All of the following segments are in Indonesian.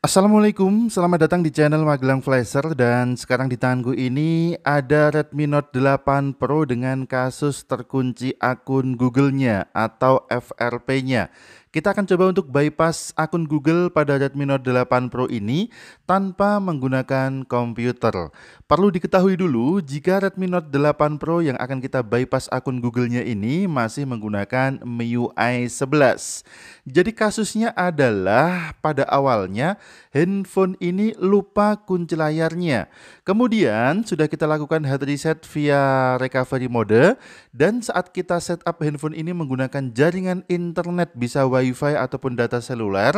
Assalamualaikum, selamat datang di channel Magelang Flasher dan sekarang di tanganku ini ada Redmi Note 8 Pro dengan kasus terkunci akun Google-nya atau FRP-nya kita akan coba untuk bypass akun Google pada Redmi Note 8 Pro ini tanpa menggunakan komputer. Perlu diketahui dulu jika Redmi Note 8 Pro yang akan kita bypass akun Google-nya ini masih menggunakan MIUI 11. Jadi kasusnya adalah pada awalnya handphone ini lupa kunci layarnya. Kemudian sudah kita lakukan hard reset via recovery mode dan saat kita setup handphone ini menggunakan jaringan internet bisa WiFi ataupun data seluler,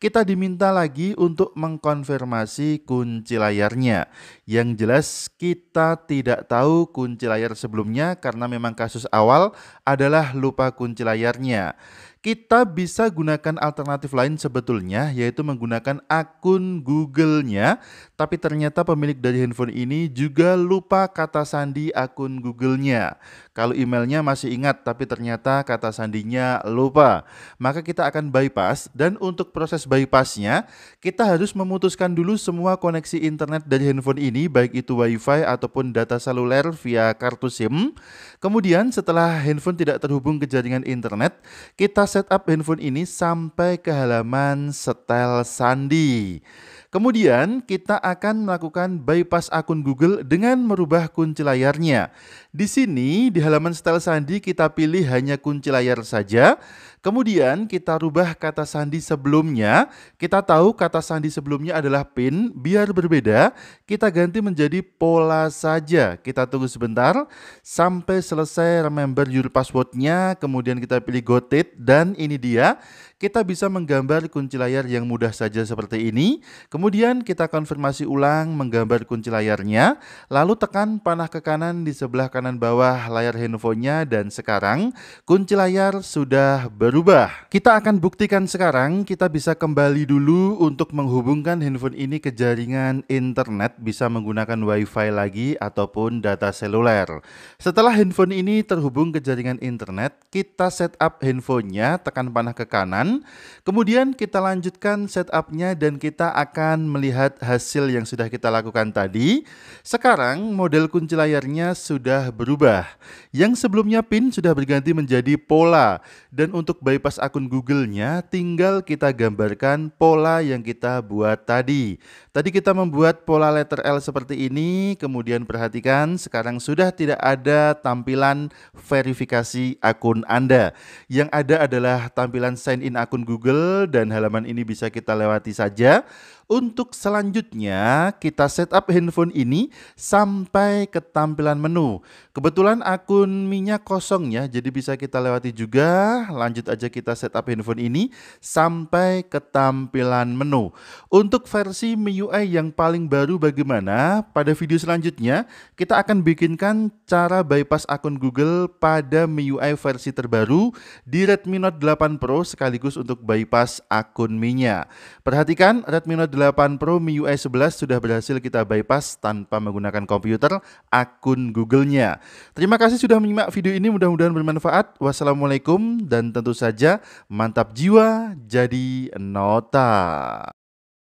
kita diminta lagi untuk mengkonfirmasi kunci layarnya. Yang jelas kita tidak tahu kunci layar sebelumnya karena memang kasus awal adalah lupa kunci layarnya. Kita bisa gunakan alternatif lain sebetulnya, yaitu menggunakan akun Google-nya. Tapi ternyata pemilik dari handphone ini juga lupa kata sandi akun Google-nya. Kalau emailnya masih ingat, tapi ternyata kata sandinya lupa. Maka kita akan bypass, dan untuk proses bypassnya, kita harus memutuskan dulu semua koneksi internet dari handphone ini, baik itu WiFi ataupun data seluler via kartu SIM. Kemudian setelah handphone tidak terhubung ke jaringan internet, kita setup handphone ini sampai ke halaman setel sandi. Kemudian kita akan melakukan bypass akun Google dengan merubah kunci layarnya. Di sini di halaman setel sandi kita pilih hanya kunci layar saja Kemudian kita rubah kata sandi sebelumnya. Kita tahu kata sandi sebelumnya adalah pin, biar berbeda kita ganti menjadi pola saja. Kita tunggu sebentar sampai selesai remember your passwordnya, kemudian kita pilih Got it dan ini dia kita bisa menggambar kunci layar yang mudah saja seperti ini. Kemudian kita konfirmasi ulang menggambar kunci layarnya, lalu tekan panah ke kanan di sebelah kanan bawah layar handphonenya dan sekarang kunci layar sudah berubah. Kita akan buktikan sekarang, kita bisa kembali dulu untuk menghubungkan handphone ini ke jaringan internet bisa menggunakan wifi lagi ataupun data seluler. Setelah handphone ini terhubung ke jaringan internet, kita setup handphonenya, tekan panah ke kanan, Kemudian kita lanjutkan setupnya dan kita akan melihat hasil yang sudah kita lakukan tadi. Sekarang model kunci layarnya sudah berubah. Yang sebelumnya pin sudah berganti menjadi pola. Dan untuk bypass akun Google-nya tinggal kita gambarkan pola yang kita buat tadi. Tadi kita membuat pola letter L seperti ini, kemudian perhatikan sekarang sudah tidak ada tampilan verifikasi akun Anda. Yang ada adalah tampilan sign in akun Google dan halaman ini bisa kita lewati saja. Untuk selanjutnya, kita setup handphone ini sampai ke tampilan menu. Kebetulan akun minyak kosong ya, jadi bisa kita lewati juga. Lanjut aja kita setup handphone ini sampai ke tampilan menu. Untuk versi MIUI yang paling baru bagaimana? Pada video selanjutnya, kita akan bikinkan cara bypass akun Google pada MIUI versi terbaru di Redmi Note 8 Pro sekaligus bagus untuk bypass akun mi Perhatikan Redmi Note 8 Pro MIUI 11 sudah berhasil kita bypass tanpa menggunakan komputer akun Google-nya. Terima kasih sudah menyimak video ini, mudah-mudahan bermanfaat. Wassalamualaikum dan tentu saja mantap jiwa jadi nota.